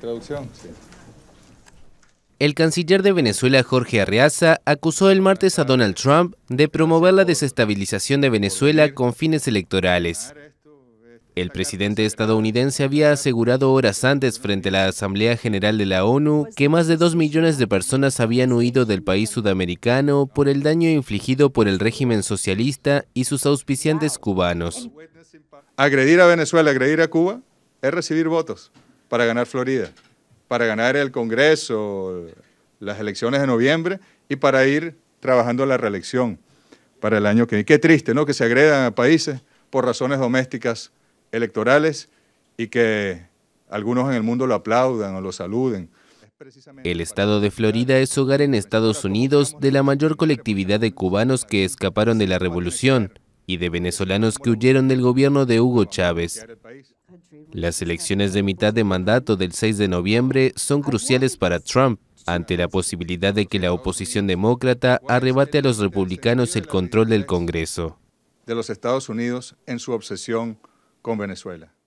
traducción? El canciller de Venezuela, Jorge Arreaza, acusó el martes a Donald Trump de promover la desestabilización de Venezuela con fines electorales. El presidente estadounidense había asegurado horas antes frente a la Asamblea General de la ONU que más de dos millones de personas habían huido del país sudamericano por el daño infligido por el régimen socialista y sus auspiciantes cubanos. Agredir a Venezuela, agredir a Cuba, es recibir votos para ganar Florida, para ganar el Congreso, las elecciones de noviembre y para ir trabajando la reelección para el año que viene. Qué triste, ¿no? Que se agredan a países por razones domésticas electorales y que algunos en el mundo lo aplaudan o lo saluden. El estado de Florida es hogar en Estados Unidos de la mayor colectividad de cubanos que escaparon de la revolución y de venezolanos que huyeron del gobierno de Hugo Chávez. Las elecciones de mitad de mandato del 6 de noviembre son cruciales para Trump ante la posibilidad de que la oposición demócrata arrebate a los republicanos el control del Congreso. De los Estados Unidos en su obsesión con Venezuela.